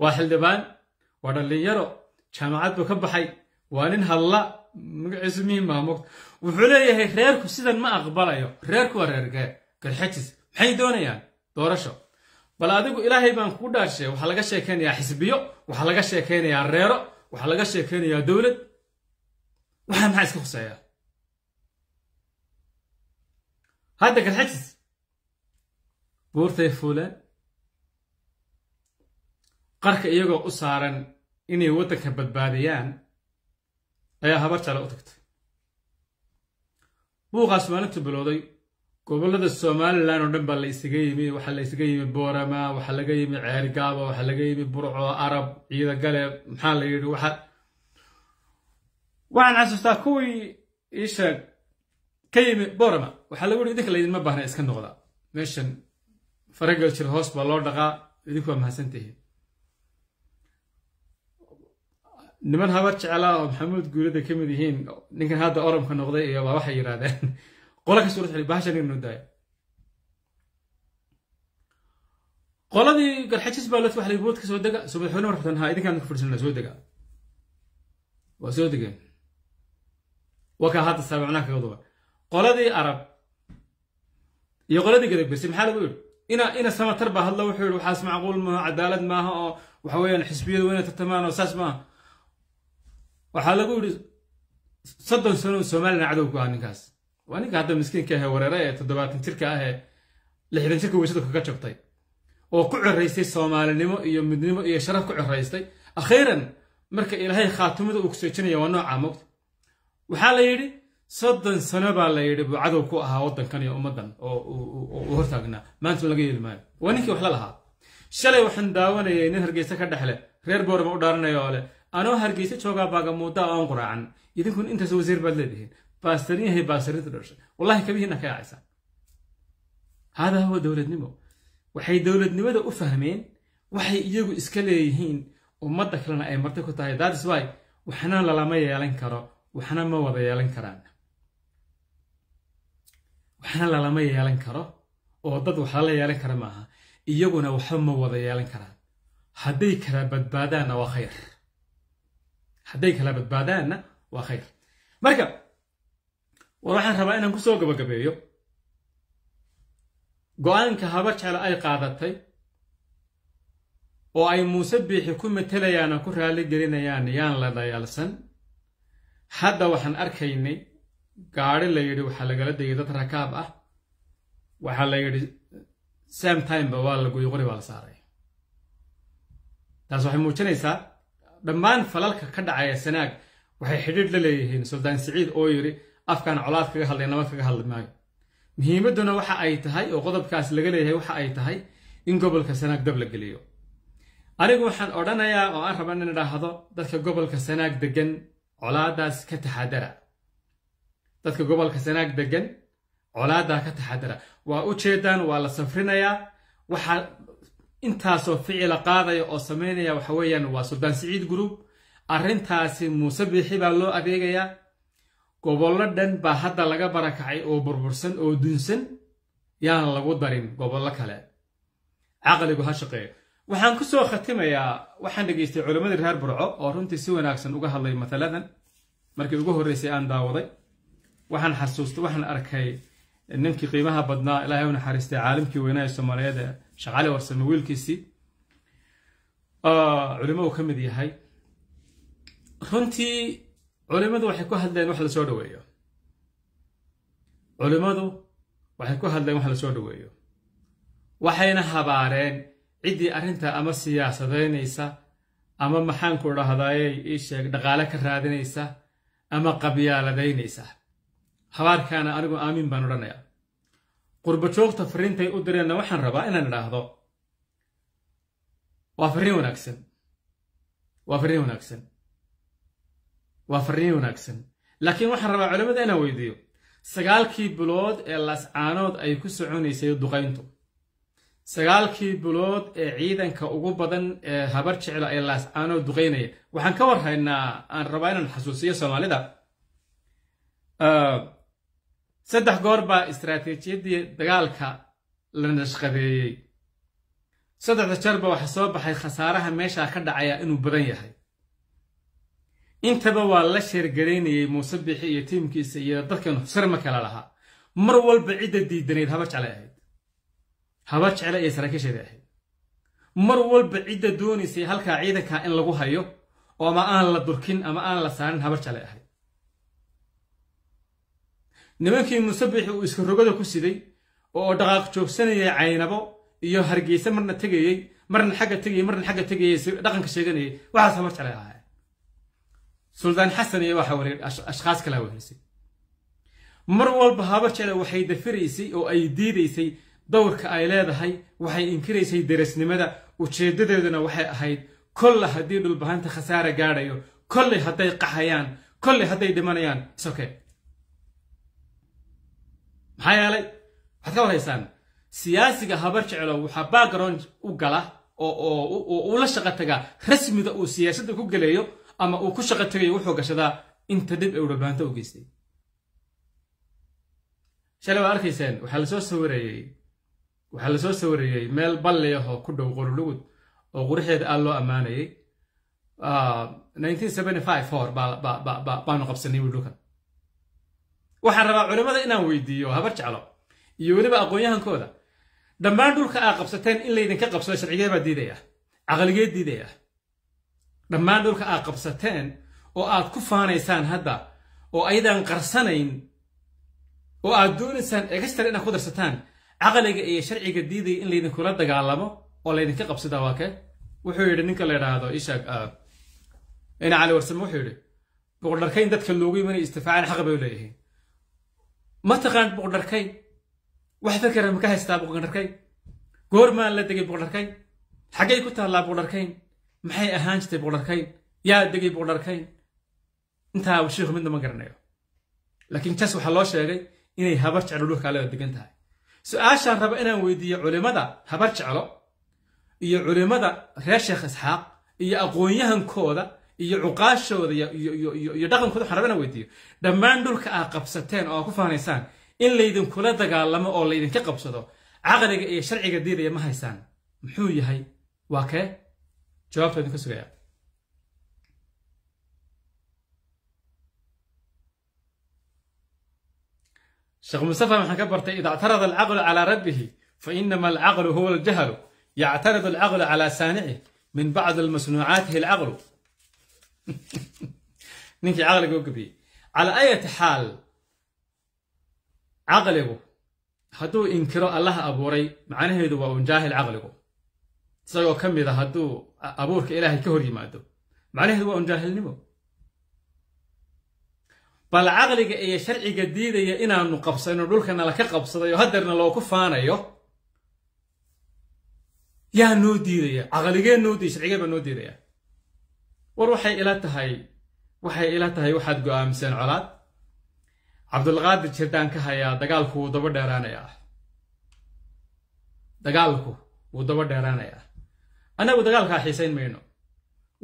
waa xildhibaan waa dhallinyaro jaamacad buu ka baxay waa nin hadla magaciisu mihi maamugd wuxuu leeyahay reerku sidan ma aqbalayo reerku waa reergee galxajis maxay doonayaan doorasho bal adigu ilaahay baan kuu dhaashay waxaa laga sheekaynayaa xisbiyo waxaa laga sheekaynayaa reero waxaa laga sheekaynayaa dowlad waxaa maxaa iska khuseeya hadda galxajis buurtay fuuleen qarka iyagoo u saaran inay waddanka badbaadiyaan ayaa habar jale u tagtay buuqaas maalintu bilowday gobollada somalilan oo dhan baa la isaga yimi waxaa la yimi boorama waxaa laga yimi ceergaaba waxaa laga yimi burco arab ciidagale maxaa la yidhi waxa waxaan xasuustaa kuwii iisheeg ka yimi boorama waxaa lagu yihi idinka laydinma baahna iska noqda meeshan faragel jir hoos baa loo dhaqaa idinkuwaa waa mahadsantihiin niman habar jeclaa oo maxamuud guulada ka mid yihiin ninkan hadda oramka noqday iyo baa waxay yidhaahdeen qola ka suurad xili bahasha ninka noo qoladii garxajis baa loo waxlay boodka soo dega subaxweyne warxutan haa idinkaan ku fadhisanaa soo dega waa soo degeen waa hadda saabicnaa kaga duba qoladii arab iyo qoladii gadagbese maxaa lagu yidhi ina ina samatar baa hadla wuxuu yidhi waxaas macquul maaha cadaalad maaha oo waxa weeyaan xisbiyadu inay tartamaan oo saas maaha waxaa lagu yidhi soddon sanoo cadow ku ahaa ninkaas waa ninka hadda miskiinka ahee wareere ee toddobaatan jirka ahee ee lixdan jirka weysada kaga jabtay oo ku coraystay soomaalinimo iyo midnimo iyo sharaf ku coraystay akhiiran marka ilaahay khaatimada uu ku seejinaya waa noocaa mogta waxaa la yidhi soddon sano baa la yidhi buu cadow ku ahaa waddankan iyo ummaddan oo uu hortaagnaa maanta laga yeeli maayo waa ninkii wax la lahaa shalay waxaan daawanayay nin hargeysa ka dhexle reer boorma u dhaaranaya oo leh anoo hargeysa joogaa baagamuudda oo quraacan idinkun intaas wasiir baad leedihiin baastariyahay baastarinta dhashay wallahi kabihiina ka yaacaysaa haadaa huwa dowladnimo waxay dowladnimada u fahmeen waxay iyagu iska leeyihiin ummadda kalena ay marti ku tahay daatisby waxna lalama yeelan karo waxna ma wada yeelan karaan waxna lalama yeelan karo oo dad wax lala yeelan kara maaha iyaguna waxba ma wada yeelan karaan hadday kala badbaadaanna waa khayr hadday kala badbaadaanna waa khayr marka war waxaan rabaa inaan kusoo gabagabeeyo go-aanka haba jecel ay qaadatay oo ay muuse biixi ku matelayaana ku raali gelinayaan yaan la dayaalsan hadda waxaan arkaynay gaadhi la yidhi waxaa lagala degay dad rakaab ah waxaa la yidhi same timeba waa la guyoqori baa la saaray taas waxay muujinaysaa dhammaan falalka ka dhacaya sanaag waxay xidhiidh la leeyihiin suldaan siciid oo yidhi afkaan colaad kaga hadlay nabad kaga hadli maayo muhiimadduna waxa ay tahay oo qodobkaas laga leeyahay waxa ay tahay in gobolka sanaag dab la geliyo anigu waxaan odhanayaa oo aan raban in idhaahdo dadka gobolka sanaag deggan colaaddaas ka taxadara dadka gobolka sanaag deggan colaaddaa ka taxadara waa u jeedaan waa la safrinayaa waxaa intaasoo ficila qaadaya oo samaynaya waxa weeyaan waa suldaan siciid group arrintaasi muuse biixi baa loo adeegayaa gobollo dhan baa hadda laga barakacay oo burbursan oo dunsan yaan lagu darin gobollo kale caqligu ha shaqeeyo waxaan ku soo khatimayaa waxaan dhegaystay culammadii reer burco oo runtii si wanaagsan uga hadlay mataladan markii ugu horreysay aan daawaday waxaan xasuustay waxaan arkay ninkii qiimaha badnaa ilaahay u naxariistay caalimkii weynaa ee soomaaliyeed shaqaale warsame wiilkiisii ah, culimo uu ka mid yahay runtii culimmadu waxay ku hadleen wax lasoo dhaweeyo culimmadu waxay ku hadleen wax lasoo dhaweeyo waxayna habaareen ciddii arrinta ama siyaasadaynaysa ama maxaanku dhahdaayey sheeg dhaqaale ka raadinaysa ama qabyaaladaynaysa habaarkaana anigu aamiin baan odhanayaa qurbajoogta fariintay u direenna waxaan rabaa inaan idhaahdo waa farriin wanaagsan waa farriin wanaagsan waa farriin wanaagsan laakiin waxaan rabaa culimmada inaan weydiiyo sagaalkii bilood ee laascaanood ay ku soconaysay duqayntu sagaalkii bilood ee ciidanka ugu badan ee habar jeclo ee laascaanood duqaynaya waxaan ka war haynaa aan rabaa inaan xasuusiyo soomaalida saddex goor baa istaraatiijiyaddii dagaalka la nashqadeeyey saddexda jeerba waxaa soo baxay khasaaraha meeshaa ka dhacaya inuu badan yahay intaba waa la sheergaraynayey muuse bixi iyo tiimkiisa iyo dadkan ma kala lahaa mar walba cidda diidanayd haba jeclay ahayd haba jecla iyo saraakiisheedii ahayd mar walba cidda doonaysay halkaa ciidankaa in lagu hayo oo ama aan la durkin ama aan la saarin haba jeclay ahayd nimankii musabixi uu iska rogada ku siday oo dhaqaaq joogsanayay caynabo iyo hargeysa marna tegayey marna xagga tegayey marna xagga tegayey dhaqanka sheeganayay waxaas hamar jeclay ahaay suldaan xasan iyo waxa wareer ashkhaas kala wareysay mar walba habar jecla waxay dafiraysay oo ay diidaysay dowrka ay leedahay waxay inkiraysay darasnimada ujeedadeeduna waxay ahayd kolle haddii dhulbahanta khasaara gaadhayo kolley hadday qaxayaan kolley hadday dhimanayaan isoke maxaa yeelay waxaad ka warhaysaan siyaasiga habar jecelo waxaa background u gala oo uu la shaqo tagaa rasmida uu siyaasadda ku geleeyo ama uu ku shaqo tegayo wuxuu gashadaa inta dhib ee udhabaanta u geystay shalay waad arkayseen waxaa lasoo sawirayey waxaa lasoo sawareeyey meel balli ahoo ku dhow qorulugud oo qurixeeda aad loo ammaanayay ah, baanu qabsanay wiilkan waxaan rabaa culimmada inaan weydiiyo habar jeclo iyo weliba aqoon-yahankooda dhammaan dhulka aad qabsateen in laydinka qabsado sharcigee baa diidaya caqligee diidaya dhammaan dhulka aad qabsateen oo aad ku faanaysaan hadda oo ayadaan qarsanayn oo aad doonaysaan egastar inaad ku darsataan caqliga iyo sharciga diidaya in laydinkula dagaalamo oo laydinka qabsada waa kee wuxuu yidhi ninka la yidhaahdo ishaag cali warsame wuxuu yidhi boqordharkayn dadka loogu imanay istifacaan xaq bay leeyihiin ma taqaan boqdarkay wax ma ka haystaa boqdarkay goormaan la degay buqdharkayn xaggay ku taallaa buqdharkayn maxay ahaan jirtay buqdharkayn yaa degay buqdharkayn intaa sheikhu midna ma garanayo laakiin taas waxaa loo sheegay inay habar jeclo dhulkaalada degan tahay su-aashaan raba inaan weydiiyo culimmada habar jeclo iyo culimmada reer sheekh isxaaq iyo aqoonyahankooda iyo cuqaashooda iyo dhaqankooda waxaan weydiiyo dhammaan dhulka aad qabsateen oo aad ku fahanaysaan in laydinkula dagaalamo oo laydinka qabsado caqliga iyo sharciga diidaya ma haysaan muxuu yahay waa kee jawaabta idinka sugaya sheekh mustafa maxaan ka bartay ida actarada alcaqlu calaa rabbihi fa inama alcaqlu huwa aljahlu yactaradu alcaqlu calaa saanici min bacdi masnuucaatihi alcaqlu ninkii caqliga u gabiyey calaa ayati xaal caqligu hadduu inkiro allaha abuuray macnaheedu waa uun jaahil caqligu isagoo ka mid a ah hadduu abuurka ilaahay ka hor yimaado macnaheedu waa uun jaahilnimo bal caqliga iyo sharciga diidaya inaannu qabsanno dhulkanala ka qabsaday oo haddeerna loogu faanayo yaa noo diidaya caqligee noo diiya sharcigee baa noo diidaya war waxay ila tahay waxay ila tahay waxaad go'aamiseen colaad cabdulqaadir jirdaan ka hayaa dagaalku wuu daba dheeraanayaa dagaalku wuu daba dheeraanayaa annagu dagaalkaa xiisayn mayno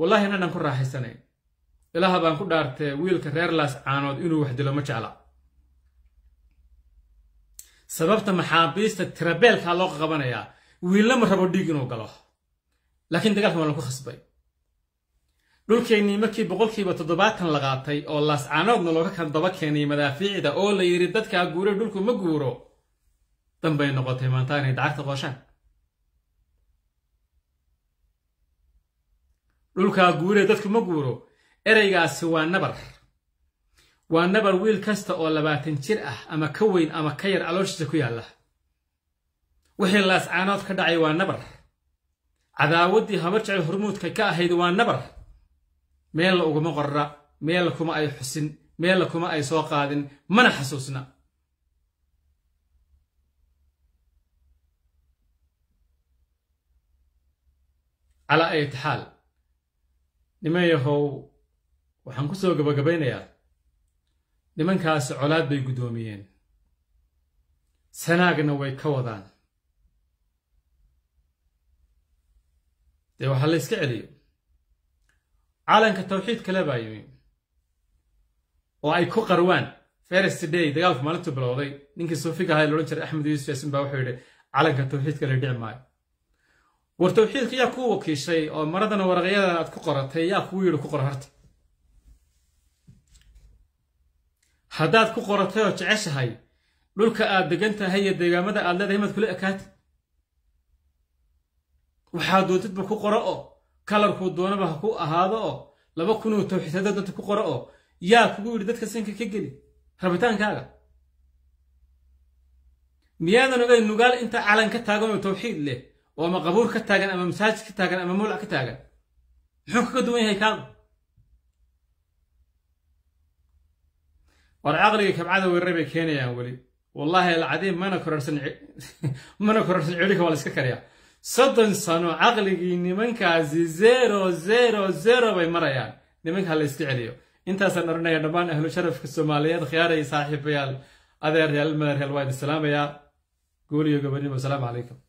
wallaahi na ku raaxaysanayn ilaaha baan ku dhaartee wiilka reer laas caanood inuu wax dilo ma jecla sababta maxaabiista tirabeelkaa loo qaqabanayaa wiilna ma rabo dhiig inuu galo laakiin dagaalkan waa lagu khasbay dhulkeennii markii boqolkiiba toddobaatan la qaatay oo laascaanoodna looga kan daba keenay madaafiicda oo la yidhi dadkaa guure dhulku ma guuro danbay noqotay maanta inay dacagta qooshaan dhulkaa guure dadku ma guuro ereygaasi waa nabar waa nabar wiil kasta oo labaatan jir ah ama ka weyn ama ka yar calooshiisa ku yaalla wixii laascaanood ka dhacay waa nabar cadaawaddii hamarjecel hormuudka ka ahayd waa nabar meelna uguma qorra meelna kuma ay xusin meelna kuma ay soo qaadin mana xasuusna calaa ayati xaal nimanyahow waxaan ku soo gabagabaynayaa nimankaasi colaad bay guddoomiyeen sanaagna way ka wadaan dee waxaa la yska celiyo calanka tawxiid kale baa yimi oo ay ku qarwaan ferest day dagaalku maalintuu bilowday ninkii suufiga ahaa loodhan jiray axmed yuusuf yaasin baa wuxuu yidhi calanka tawxiidka la dhici maayo war tawxiidka yaa kuu wakiishay oo maradana waraqyadan aad ku qoratay yaa kuu yidhi ku qor harta haddaad ku qoratay oo jeceshahay dhulka aad degan tahay iyo deegaamada aad leedahay maad kula ekaatay waxaad doodidba ku qoro oo kalarkuu doonaba ha ku ahaado oo laba kunoo tawxiid haddaad danta ku qora oo yaa kugu yidhi dadka sanka ka geli rabitaankaaga miyaadan ogayn nugaal inta calan ka taagan oo tawxiid leh oo ama qabuur ka taagan ama masaajid ka taagan ama mowlac ka taagan muxuu kaga duwan yahay kaagu war caqliga kabcada weerare bay keenayaan weli wallaahi alcadiim mana korarsan mana korarsan celika waa la iska kariyaa soddon sano caqligii nimankaasi zero zero zero bay marayaan nimanka ha la celiyo intaasaan odhanaya dhammaan ahlu sharafka soomaaliyeed khiyaaray saaxiibayaal adeer reer almader reer isalaamayaa guuliyo salaamayaa gobonimo asalaamu calaykum